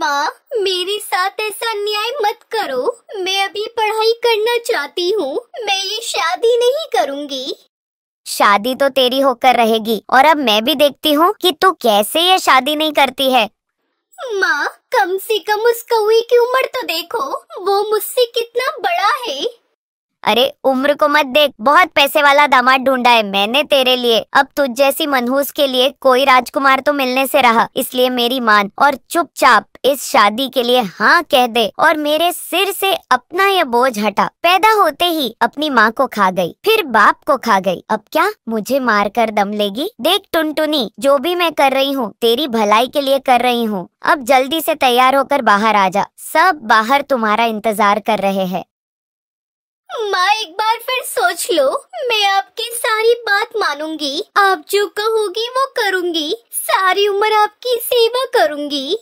माँ मेरे साथ ऐसा न्याय मत करो मैं अभी पढ़ाई करना चाहती हूँ मैं ये शादी नहीं करूँगी शादी तो तेरी होकर रहेगी और अब मैं भी देखती हूँ कि तू कैसे ये शादी नहीं करती है माँ कम से कम उस कौए की उम्र तो देखो वो मुझसे कितना बड़ा है अरे उम्र को मत देख बहुत पैसे वाला दामाद ढूंढा है मैंने तेरे लिए अब तुझ जैसी मनहूस के लिए कोई राजकुमार तो मिलने से रहा इसलिए मेरी मान और चुपचाप इस शादी के लिए हाँ कह दे और मेरे सिर से अपना यह बोझ हटा पैदा होते ही अपनी माँ को खा गई फिर बाप को खा गई अब क्या मुझे मार कर दम लेगी देख टुनटुनी जो भी मैं कर रही हूँ तेरी भलाई के लिए कर रही हूँ अब जल्दी से तैयार होकर बाहर आ जा सब बाहर तुम्हारा इंतजार कर रहे हैं माँ एक बार फिर सोच लो मैं आपकी सारी बात मानूंगी आप जो कहोगी वो करूंगी सारी उम्र आपकी सेवा करूंगी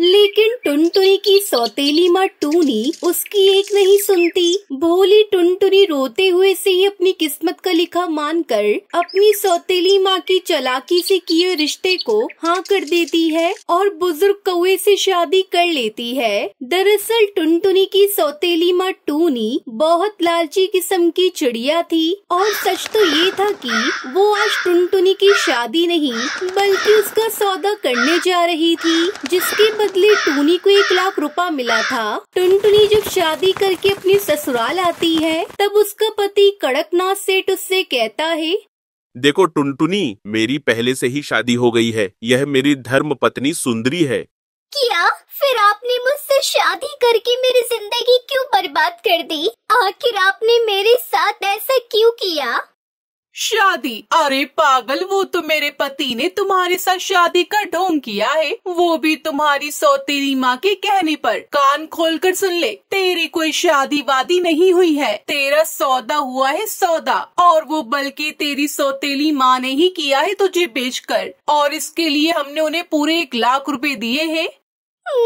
लेकिन टुनटुनी की सौतेली माँ टूनी उसकी एक नहीं सुनती भोली टुनटुनी रोते हुए से ही अपनी किस्मत का लिखा मानकर अपनी सौतेली माँ की चलाकी से किए रिश्ते को हाँ कर देती है और बुजुर्ग कौए से शादी कर लेती है दरअसल टुनटुनी की सौतेली माँ टूनी बहुत लालची किस्म की चिड़िया थी और सच तो ये था कि वो आज टुनटुनी की शादी नहीं बल्कि उसका सौदा करने जा रही थी जिसके बदले टूनी को एक लाख रुपया मिला था टुनटुनी जब शादी करके अपने ससुराल आती है तब उसका पति कड़कनाथ सेठ उससे कहता है देखो टुनटुनी मेरी पहले से ही शादी हो गई है यह मेरी धर्म पत्नी सुंदरी है क्या फिर आपने मुझसे शादी करके मेरी जिंदगी क्यों बर्बाद कर दी आखिर आपने मेरे साथ ऐसा क्यों किया शादी अरे पागल वो तो मेरे पति ने तुम्हारे साथ शादी का ढोंग किया है वो भी तुम्हारी सौतेरी माँ के कहने पर कान खोलकर सुन ले तेरी कोई शादी वादी नहीं हुई है तेरा सौदा हुआ है सौदा और वो बल्कि तेरी सौतेली माँ ने ही किया है तुझे बेचकर और इसके लिए हमने उन्हें पूरे एक लाख रूपए दिए है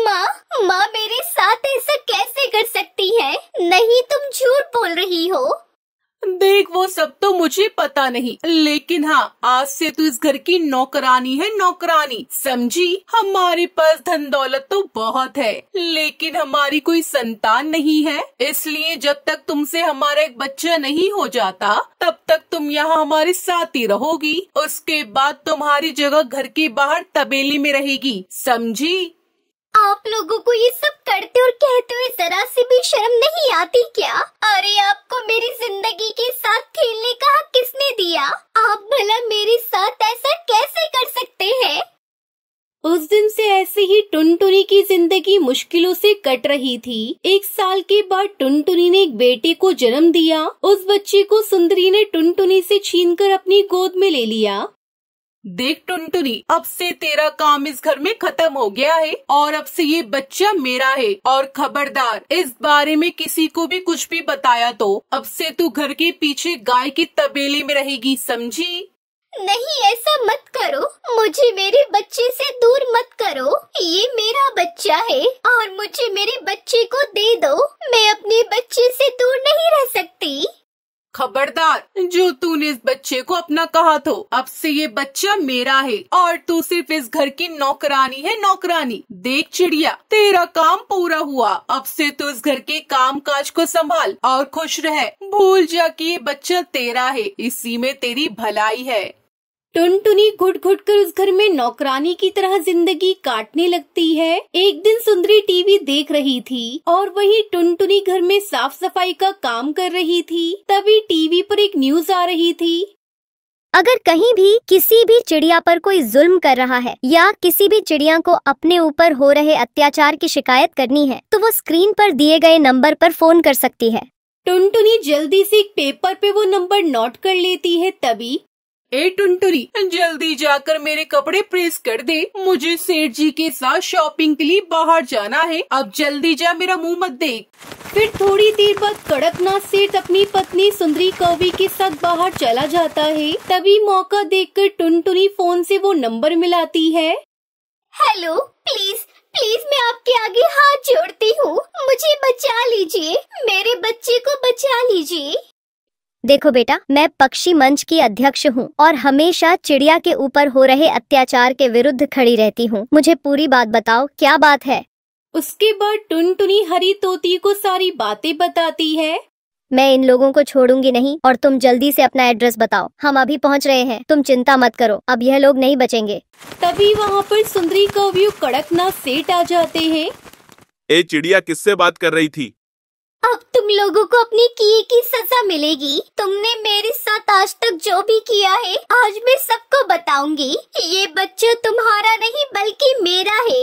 माँ माँ मेरे साथ ऐसा कैसे कर सकती है नहीं तुम झूठ बोल रही हो देख वो सब तो मुझे पता नहीं लेकिन हाँ आज से तू तो इस घर की नौकरानी है नौकरानी समझी हमारे पास धन दौलत तो बहुत है लेकिन हमारी कोई संतान नहीं है इसलिए जब तक तुमसे हमारा एक बच्चा नहीं हो जाता तब तक तुम यहाँ हमारे साथ ही रहोगी उसके बाद तुम्हारी जगह घर के बाहर तबेली में रहेगी समझी आप लोगों को ये सब करते और कहते हुए जरा सी भी शर्म नहीं आती क्या अरे आपको मेरी जिंदगी के साथ खेलने का हक किसने दिया आप भला मेरे साथ ऐसा कैसे कर सकते हैं उस दिन से ऐसे ही टुनटुनी की जिंदगी मुश्किलों से कट रही थी एक साल के बाद टुनटुनी ने एक बेटे को जन्म दिया उस बच्चे को सुंदरी ने टुनटुनी से छीनकर अपनी गोद में ले लिया देख टुनटुनी अब से तेरा काम इस घर में खत्म हो गया है और अब से ये बच्चा मेरा है और खबरदार इस बारे में किसी को भी कुछ भी बताया तो अब से तू घर के पीछे गाय की तबेले में रहेगी समझी नहीं ऐसा मत करो मुझे मेरे बच्चे से दूर मत करो ये मेरा बच्चा है और मुझे मेरे बच्चे को दे दो मैं अपने बच्चे से दूर नहीं रह सकती खबरदार जो तूने इस बच्चे को अपना कहा तो अब से ये बच्चा मेरा है और तू सिर्फ इस घर की नौकरानी है नौकरानी देख चिड़िया तेरा काम पूरा हुआ अब से तू इस घर के काम काज को संभाल और खुश रहे भूल जा कि ये बच्चा तेरा है इसी में तेरी भलाई है टुनटुनी घुट घुट कर उस घर में नौकरानी की तरह जिंदगी काटने लगती है एक दिन सुंदरी टीवी देख रही थी और वही टुनटुनी घर में साफ सफाई का काम कर रही थी तभी टीवी पर एक न्यूज आ रही थी अगर कहीं भी किसी भी चिड़िया पर कोई जुल्म कर रहा है या किसी भी चिड़िया को अपने ऊपर हो रहे अत्याचार की शिकायत करनी है तो वो स्क्रीन पर दिए गए नंबर पर फोन कर सकती है टुनटुनी जल्दी से एक पेपर पे वो नंबर नोट कर लेती है तभी ए टुंटुरी जल्दी जाकर मेरे कपड़े प्रेस कर दे मुझे सेठ जी के साथ शॉपिंग के लिए बाहर जाना है अब जल्दी जा मेरा मुंह मत देख फिर थोड़ी देर बाद कड़कनाथ सेठ अपनी पत्नी सुंदरी कौवी के साथ बाहर चला जाता है तभी मौका देखकर टुनटुनी फोन से वो नंबर मिलाती है हेलो प्लीज प्लीज मैं आपके आगे हाथ जोड़ती हूँ मुझे बचा लीजिए मेरे बच्चे को बचा लीजिए देखो बेटा मैं पक्षी मंच की अध्यक्ष हूँ और हमेशा चिड़िया के ऊपर हो रहे अत्याचार के विरुद्ध खड़ी रहती हूँ मुझे पूरी बात बताओ क्या बात है उसके बाद टुनटुनी हरी तोती को सारी बातें बताती है मैं इन लोगों को छोड़ूंगी नहीं और तुम जल्दी से अपना एड्रेस बताओ हम अभी पहुंच रहे हैं तुम चिंता मत करो अब यह लोग नहीं बचेंगे तभी वहाँ पर सुंदरी कवयु कड़कनाथ सेठ आ जाते हैं ए चिड़िया किससे बात कर रही थी लोगों को अपने किए की सजा मिलेगी तुमने मेरे साथ आज तक जो भी किया है आज मैं सबको बताऊंगी ये बच्चा तुम्हारा नहीं बल्कि मेरा है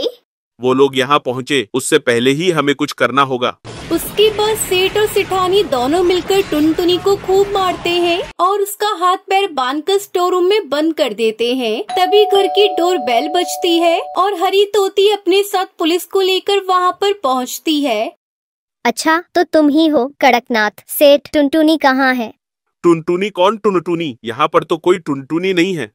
वो लोग यहाँ पहुँचे उससे पहले ही हमें कुछ करना होगा उसके बाद सेठ और सिठानी दोनों मिलकर टुनटुनी को खूब मारते हैं और उसका हाथ पैर बांधकर स्टोर रूम में बंद कर देते हैं तभी घर की डोर बेल बजती है और हरी तोती अपने साथ पुलिस को लेकर वहाँ पर पहुँचती है अच्छा तो तुम ही हो कड़कनाथ सेठ टुनटुनी कहाँ है टुनटुनी कौन टुनटुनी यहाँ पर तो कोई टुनटुनी नहीं है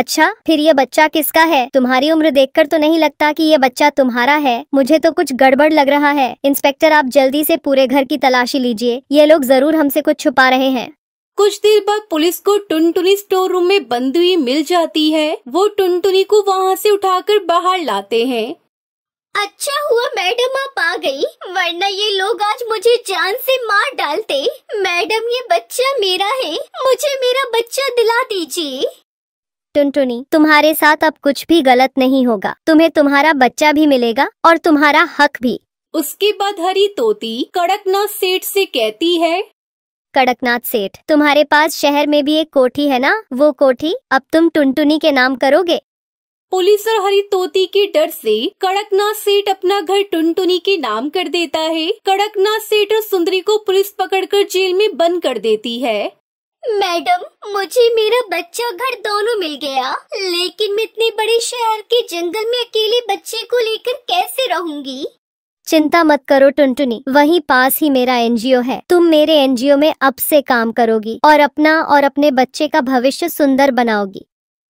अच्छा फिर ये बच्चा किसका है तुम्हारी उम्र देखकर तो नहीं लगता कि ये बच्चा तुम्हारा है मुझे तो कुछ गड़बड़ लग रहा है इंस्पेक्टर आप जल्दी से पूरे घर की तलाशी लीजिए ये लोग जरूर हमसे कुछ छुपा रहे हैं कुछ देर बाद पुलिस को टुनटुनी स्टोर रूम में बंद हुई मिल जाती है वो टुनटुनी को वहाँ से उठाकर बाहर लाते हैं अच्छा हुआ मैडम आप आ गई वरना ये लोग आज मुझे जान से मार डालते मैडम ये बच्चा मेरा है मुझे मेरा बच्चा दिला दीजिए टुनटुनी तुम्हारे साथ अब कुछ भी गलत नहीं होगा तुम्हें तुम्हारा बच्चा भी मिलेगा और तुम्हारा हक भी उसके बाद हरी तोती कड़कनाथ सेठ से कहती है कड़कनाथ सेठ तुम्हारे पास शहर में भी एक कोठी है ना वो कोठी अब तुम टुनटुनी के नाम करोगे पुलिस और हरी तोती के डर से कड़कनाथ सेठ अपना घर टुनटुनी के नाम कर देता है कड़कनाथ सेठ और सुंदरी को पुलिस पकड़कर जेल में बंद कर देती है मैडम मुझे मेरा बच्चा घर दोनों मिल गया लेकिन मैं इतने बड़े शहर के जंगल में अकेले बच्चे को लेकर कैसे रहूंगी चिंता मत करो टुनटुनी वहीं पास ही मेरा एनजीओ है तुम मेरे एनजीओ में अब से काम करोगी और अपना और अपने बच्चे का भविष्य सुंदर बनाओगी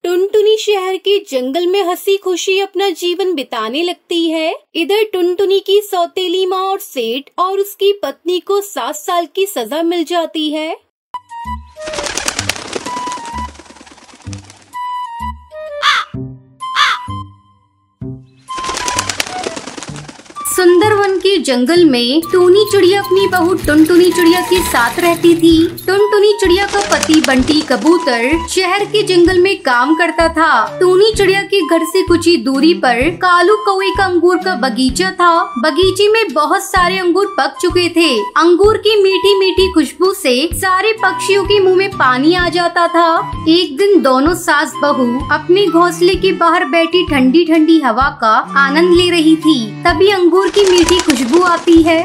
टुनटुनी शहर के जंगल में हंसी खुशी अपना जीवन बिताने लगती है इधर टुनटुनी की सौतेली माँ और सेठ और उसकी पत्नी को सात साल की सजा मिल जाती है के जंगल में टूनी चिड़िया अपनी बहू टुनटुनी चिड़िया के साथ रहती थी टुनटुनी चिड़िया का पति बंटी कबूतर शहर के जंगल में काम करता था टूनी चिड़िया के घर से कुछ ही दूरी पर कालू कौए का अंगूर का बगीचा था बगीचे में बहुत सारे अंगूर पक चुके थे अंगूर की मीठी मीठी खुशबू से सारे पक्षियों के मुंह में पानी आ जाता था एक दिन दोनों सास बहू अपने घोंसले के बाहर बैठी ठंडी ठंडी हवा का आनंद ले रही थी तभी अंगूर की मीठी खुशबू आती है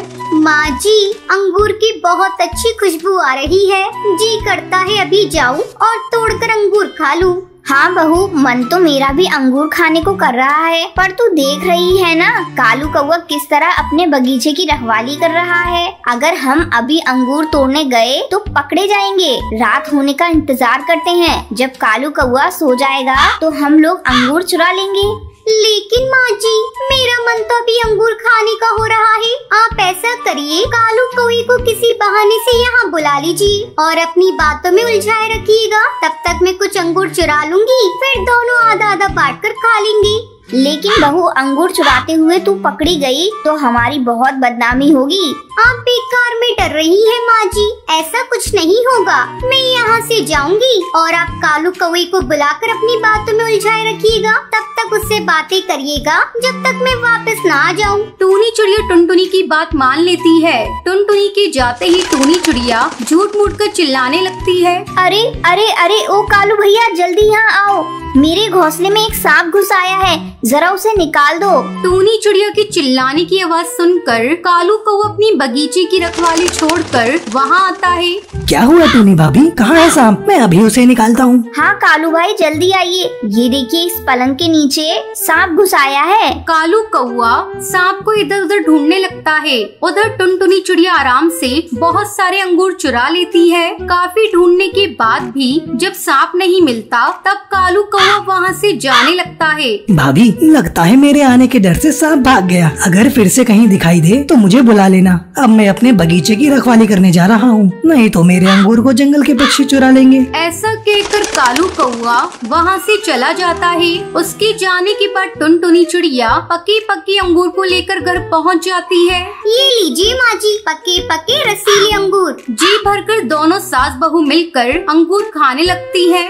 माँ जी अंगूर की बहुत अच्छी खुशबू आ रही है जी करता है अभी जाऊँ और तोड़कर अंगूर खा लूँ हाँ बहू मन तो मेरा भी अंगूर खाने को कर रहा है पर तू देख रही है ना कालू कौआ किस तरह अपने बगीचे की रखवाली कर रहा है अगर हम अभी अंगूर तोड़ने गए तो पकड़े जाएंगे रात होने का इंतजार करते हैं जब कालू कौआ सो जाएगा तो हम लोग अंगूर चुरा लेंगे लेकिन माँ जी मेरा मन तो अभी अंगूर खाने का हो रहा है आप ऐसा करिए कालू कोई को किसी बहाने से यहाँ बुला लीजिए और अपनी बातों में उलझाए रखिएगा तब तक मैं कुछ अंगूर चुरा लूंगी फिर दोनों आधा आधा बांट कर खा लेंगे लेकिन बहू अंगूर चुराते हुए तू पकड़ी गई तो हमारी बहुत बदनामी होगी आप बेकार में डर रही है माँ जी ऐसा कुछ नहीं होगा मैं यहाँ से जाऊंगी और आप कालू कौए को बुलाकर अपनी बातों में उलझाए रखिएगा तब तक उससे बातें करिएगा जब तक मैं वापस ना आ जाऊँ टूनी चिड़िया टुनटुनी की बात मान लेती है टुनटुनी के जाते ही टूनी चिड़िया झूठ मूठ कर चिल्लाने लगती है अरे अरे अरे ओ कालू भैया जल्दी यहाँ आओ मेरे घोंसले में एक सांप घुस आया है जरा उसे निकाल दो टूनी चिड़िया के चिल्लाने की आवाज़ सुनकर कालू कौ अपनी बगीचे की रखवाली छोड़कर वहाँ आता है क्या हुआ टूनी भाभी कहाँ है सांप मैं अभी उसे निकालता हूँ हाँ कालू भाई जल्दी आइए ये देखिए इस पलंग के नीचे सांप घुसाया है कालू कौआ सांप को इधर उधर ढूंढने लगता है उधर टुनटुनी चिड़िया आराम से बहुत सारे अंगूर चुरा लेती है काफी ढूंढने के बाद भी जब सांप नहीं मिलता तब कालू कौआ वहाँ से जाने लगता है भाभी लगता है मेरे आने के डर से सांप भाग गया अगर फिर से कहीं दिखाई दे तो मुझे बुला लेना अब मैं अपने बगीचे की रखवाली करने जा रहा हूँ नहीं तो मेरे अंगूर को जंगल के पक्षी चुरा लेंगे ऐसा कहकर कालू कौआ वहाँ से चला जाता है उसके जाने के बाद टुन टुनी चिड़िया पके पके अंगूर को लेकर घर पहुँच जाती है ये लीजिए माँ जी पके पके रसीले अंगूर जी भर कर दोनों सास बहू मिलकर अंगूर खाने लगती है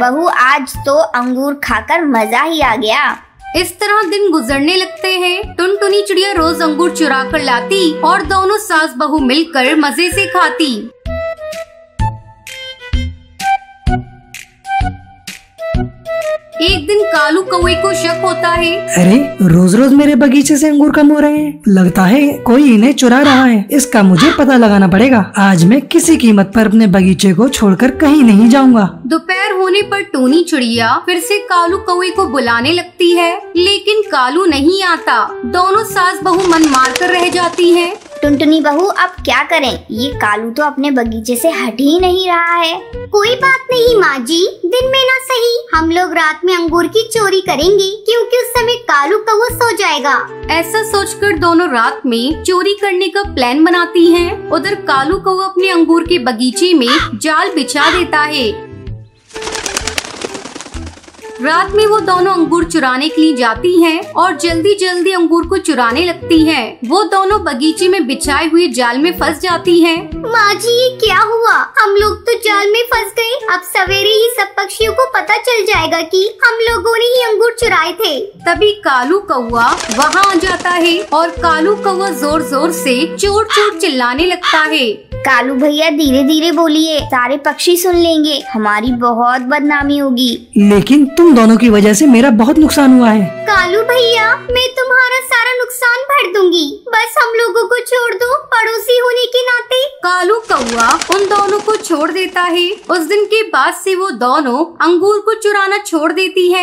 बहू आज तो अंगूर खाकर मजा ही आ गया इस तरह दिन गुजरने लगते हैं टुनटुनी चिड़िया रोज अंगूर चुरा कर लाती और दोनों सास बहू मिलकर मजे से खाती एक दिन कालू कौए को शक होता है अरे रोज रोज मेरे बगीचे से अंगूर कम हो रहे हैं लगता है कोई इन्हें चुरा रहा है इसका मुझे पता लगाना पड़ेगा आज मैं किसी कीमत पर अपने बगीचे को छोड़कर कहीं नहीं जाऊंगा दोपहर होने पर टोनी चिड़िया फिर से कालू कौए को बुलाने लगती है लेकिन कालू नहीं आता दोनों सास बहु मन मार कर रह जाती है टुनटुनी बहू अब क्या करें ये कालू तो अपने बगीचे से हट ही नहीं रहा है कोई बात नहीं माँ जी दिन में ना सही हम लोग रात में अंगूर की चोरी करेंगे क्योंकि उस समय कालू कौ सो जाएगा ऐसा सोचकर दोनों रात में चोरी करने का प्लान बनाती हैं। उधर कालू कौ अपने अंगूर के बगीचे में जाल बिछा देता है रात में वो दोनों अंगूर चुराने के लिए जाती हैं और जल्दी जल्दी अंगूर को चुराने लगती हैं। वो दोनों बगीचे में बिछाए हुए जाल में फंस जाती हैं। माँ जी ये क्या हुआ हम लोग तो जाल में फंस गए अब सवेरे ही सब पक्षियों को पता चल जाएगा कि हम लोगों ने ही अंगूर चुराए थे तभी कालू कौआ वहाँ आ जाता है और कालू कौआ जोर जोर से चोर चोर चिल्लाने लगता है कालू भैया धीरे धीरे बोलिए सारे पक्षी सुन लेंगे हमारी बहुत बदनामी होगी लेकिन तुम दोनों की वजह से मेरा बहुत नुकसान हुआ है कालू भैया मैं तुम्हारा सारा नुकसान भर दूंगी बस हम लोगों को छोड़ दो पड़ोसी होने के नाते कालू कौआ उन दोनों को छोड़ देता है उस दिन के बाद से वो दोनों अंगूर को चुराना छोड़ देती है